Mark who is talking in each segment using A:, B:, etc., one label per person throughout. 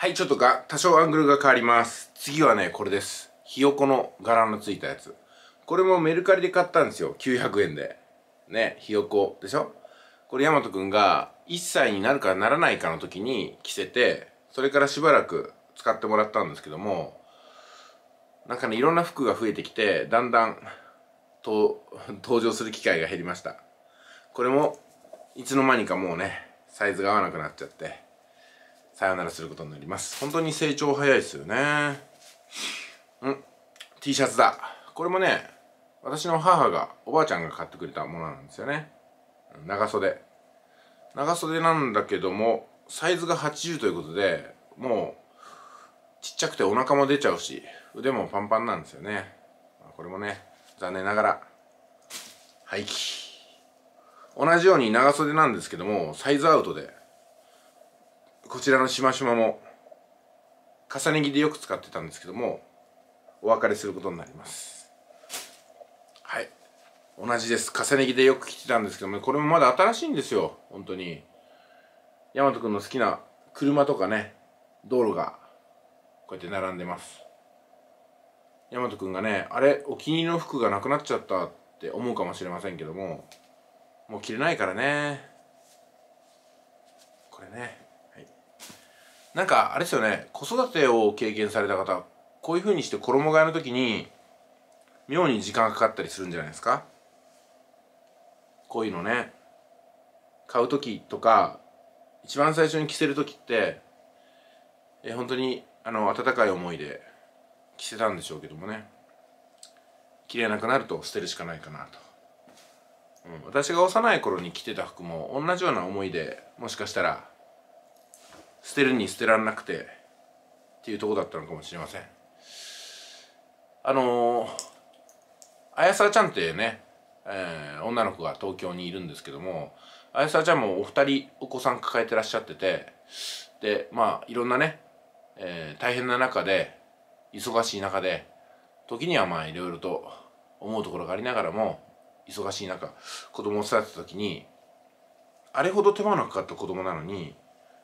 A: はいちょっとが多少アングルが変わります次はねこれですひよこの柄のついたやつこれもメルカリで買ったんですよ900円でねひよこでしょこれ大和くんが1歳になるかならないかの時に着せてそれからしばらく使ってもらったんですけどもなんかねいろんな服が増えてきてだんだんと登場する機会が減りましたこれもいつの間にかもうねサイズが合わなくなっちゃってさよならすることになります本当に成長早いですよねうん T シャツだこれもね私の母がおばあちゃんが買ってくれたものなんですよね長袖長袖なんだけどもサイズが80ということでもうちっちゃくてお腹も出ちゃうし腕もパンパンなんですよねこれもね残念ながら廃棄同じように長袖なんですけどもサイズアウトでこちらのしましまも重ね着でよく使ってたんですけどもお別れすることになりますはい同じです重ね着でよく着てたんですけどもこれもまだ新しいんですよ本当にマトくんの好きな車とかね道路がこうやって並んでます大和くんがねあれお気に入りの服がなくなっちゃったって思うかもしれませんけどももう着れないからねこれねなんかあれですよね子育てを経験された方こういうふうにして衣替えの時に妙に時間がかかったりするんじゃないですかこういうのね買う時とか一番最初に着せる時ってえ本当にあの温かい思いで着せたんでしょうけどもね着れなくなると捨てるしかないかなと、うん、私が幼い頃に着てた服も同じような思いでもしかしたら捨てるに捨てられなくてっていうとこだったのかもしれませんあの綾沢ちゃんってね、えー、女の子が東京にいるんですけども綾沢ちゃんもお二人お子さん抱えてらっしゃっててでまあいろんなね、えー、大変な中で忙しい中で時にはまあいろいろと思うところがありながらも忙しい中子供を育てた時にあれほど手間のかかった子供なのに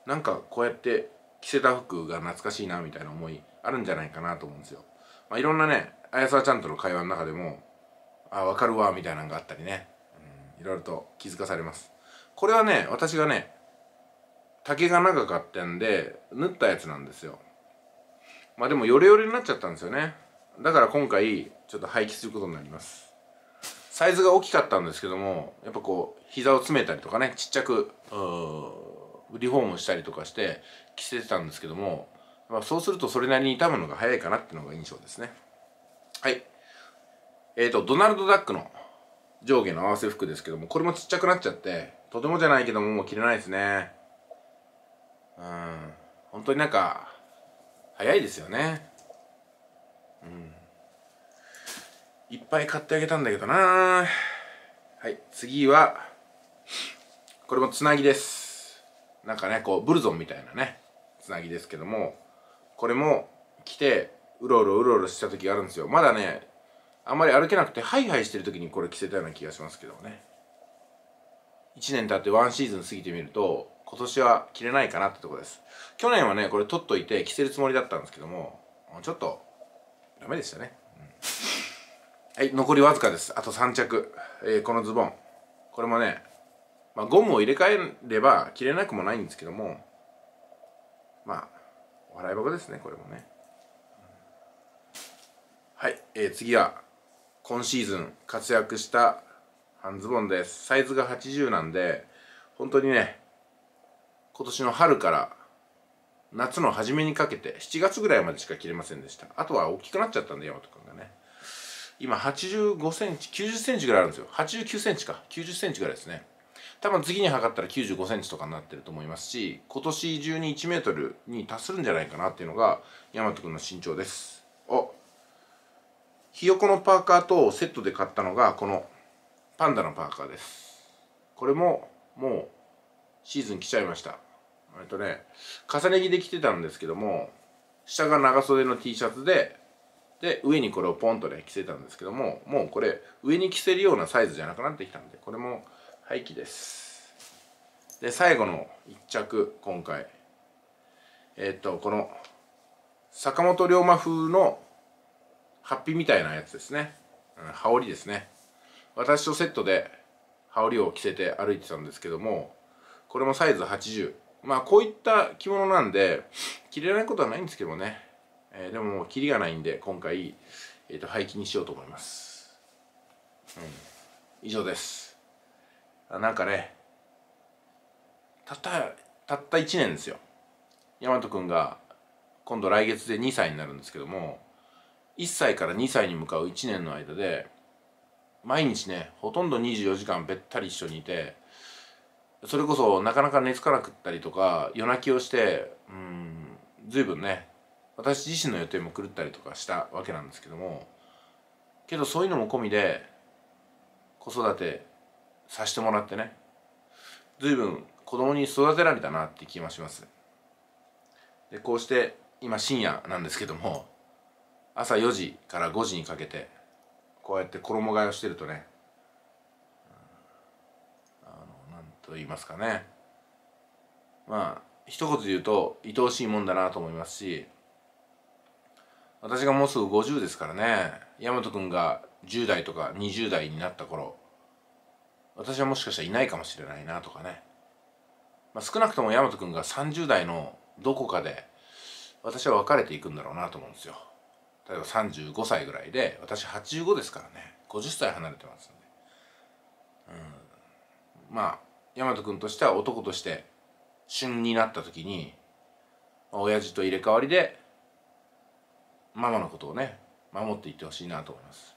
A: なんかこうやって着せた服が懐かしいなみたいな思いあるんじゃないかなと思うんですよ。まあ、いろんなね綾沢ちゃんとの会話の中でも「あ分かるわ」みたいなのがあったりね、うん、いろいろと気づかされます。これはね私がね竹が長かったんで縫ったやつなんですよ。まあでもヨレヨレになっちゃったんですよね。だから今回ちょっと廃棄することになります。サイズが大きかったんですけどもやっぱこう膝を詰めたりとかねちっちゃくうんリフォームしたりとかして着せてたんですけども、まあ、そうするとそれなりに傷むのが早いかなっていうのが印象ですねはいえっ、ー、とドナルド・ダックの上下の合わせ服ですけどもこれもちっちゃくなっちゃってとてもじゃないけどももう着れないですねうん本当になんか早いですよねうんいっぱい買ってあげたんだけどなはい次はこれもつなぎですなんかねこうブルゾンみたいなねつなぎですけどもこれも来てうろうろうろうろした時があるんですよまだねあんまり歩けなくてハイハイしてる時にこれ着せたような気がしますけどもね1年経って1シーズン過ぎてみると今年は着れないかなってとこです去年はねこれ取っといて着せるつもりだったんですけどもちょっとダメでしたね、うん、はい残りわずかですあと3着、えー、このズボンこれもねまあ、ゴムを入れ替えれば切れなくもないんですけどもまあお払い箱ですねこれもねはい、えー、次は今シーズン活躍した半ズボンですサイズが80なんで本当にね今年の春から夏の初めにかけて7月ぐらいまでしか切れませんでしたあとは大きくなっちゃったんで大和くんがね今85センチ90センチぐらいあるんですよ89センチか90センチぐらいですね多分次に測ったら9 5センチとかになってると思いますし今年中に1メートルに達するんじゃないかなっていうのが大和くんの身長ですおひよこのパーカーとセットで買ったのがこのパンダのパーカーですこれももうシーズン来ちゃいましたえっとね重ね着で着てたんですけども下が長袖の T シャツでで上にこれをポンとね着せたんですけどももうこれ上に着せるようなサイズじゃなくなってきたんでこれも廃棄ですで最後の1着今回えっ、とこの坂本龍馬風のハッピーみたいなやつですね、うん、羽織ですね私とセットで羽織を着せて歩いてたんですけどもこれもサイズ80まあこういった着物なんで着れないことはないんですけどね、えー、でももうキリがないんで今回、えーと廃棄にしようと思います、うん、以上ですなんかねたったたった1年ですよ大和くんが今度来月で2歳になるんですけども1歳から2歳に向かう1年の間で毎日ねほとんど24時間べったり一緒にいてそれこそなかなか寝つかなくったりとか夜泣きをしてうん随分ね私自身の予定も狂ったりとかしたわけなんですけどもけどそういうのも込みで子育てさしてもらってね随分子供に育てられたなって気がしますでこうして今深夜なんですけども朝4時から5時にかけてこうやって衣替えをしてるとね何と言いますかねまあ一言で言うと愛おしいもんだなと思いますし私がもうすぐ50ですからね大和君が10代とか20代になった頃私はもしかしたらいないかもしれないなとかね、まあ、少なくとも大和君が30代のどこかで私は別れていくんだろうなと思うんですよ例えば35歳ぐらいで私85ですからね50歳離れてますんで、うん、まあ大和君としては男として旬になった時に、まあ、親父と入れ替わりでママのことをね守っていってほしいなと思います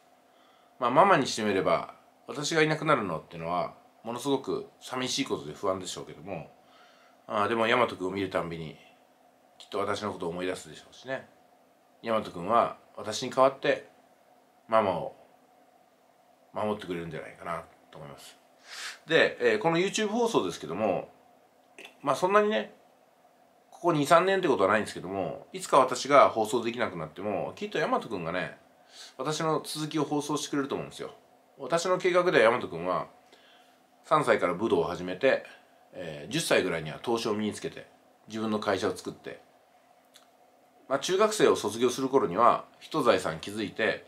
A: まあママにしてみれば私がいなくなるのっていうのはものすごく寂しいことで不安でしょうけどもあでも大和君を見るたんびにきっと私のことを思い出すでしょうしね大和君は私に代わってママを守ってくれるんじゃないかなと思いますで、えー、この YouTube 放送ですけどもまあそんなにねここ23年ってことはないんですけどもいつか私が放送できなくなってもきっと大和君がね私の続きを放送してくれると思うんですよ私の計画では大和君は3歳から武道を始めて、えー、10歳ぐらいには投資を身につけて自分の会社を作って、まあ、中学生を卒業する頃には一財産築いて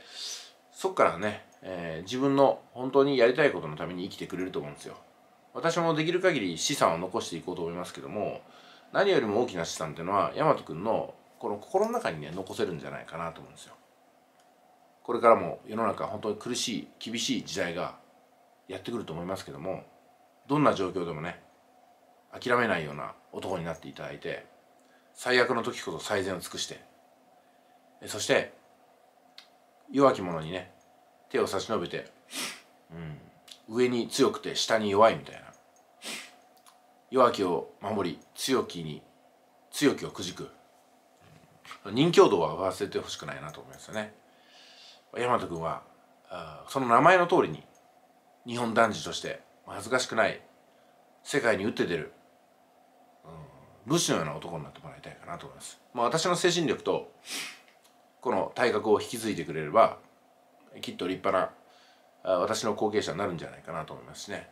A: そっからね、えー、自分の本当にやりたいことのために生きてくれると思うんですよ。私もできる限り資産を残していこうと思いますけども何よりも大きな資産っていうのは大和君のこの心の中にね残せるんじゃないかなと思うんですよ。これからも世の中本当に苦しい厳しい時代がやってくると思いますけどもどんな状況でもね諦めないような男になっていただいて最悪の時こそ最善を尽くしてそして弱き者にね手を差し伸べて、うん、上に強くて下に弱いみたいな弱きを守り強きに強きをくじく任教度は忘れてほしくないなと思いますよね。大和君はその名前の通りに日本男児として恥ずかしくない世界に打って出る、うん、武士のような男になってもらいたいかなと思います。まあ、私の精神力とこの体格を引き継いでくれればきっと立派な私の後継者になるんじゃないかなと思いますしね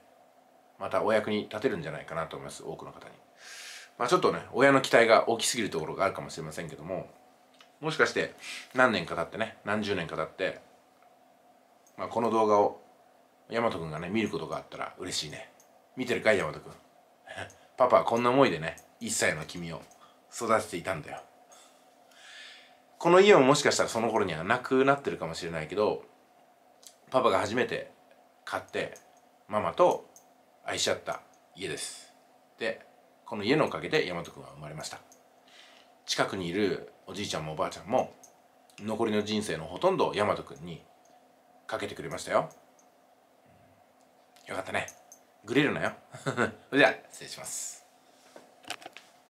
A: またお役に立てるんじゃないかなと思います多くの方に。まあ、ちょっとね親の期待が大きすぎるところがあるかもしれませんけどももしかして何年か経ってね何十年か経って、まあ、この動画を大和くんがね見ることがあったら嬉しいね見てるかい大和くんパパはこんな思いでね1歳の君を育てていたんだよこの家ももしかしたらその頃にはなくなってるかもしれないけどパパが初めて買ってママと愛し合った家ですでこの家のおかげで大和くんは生まれました近くにいるおじいちゃんもおばあちゃんも残りの人生のほとんどを大和くんにかけてくれましたよよかったねグレるなよそれでは失礼します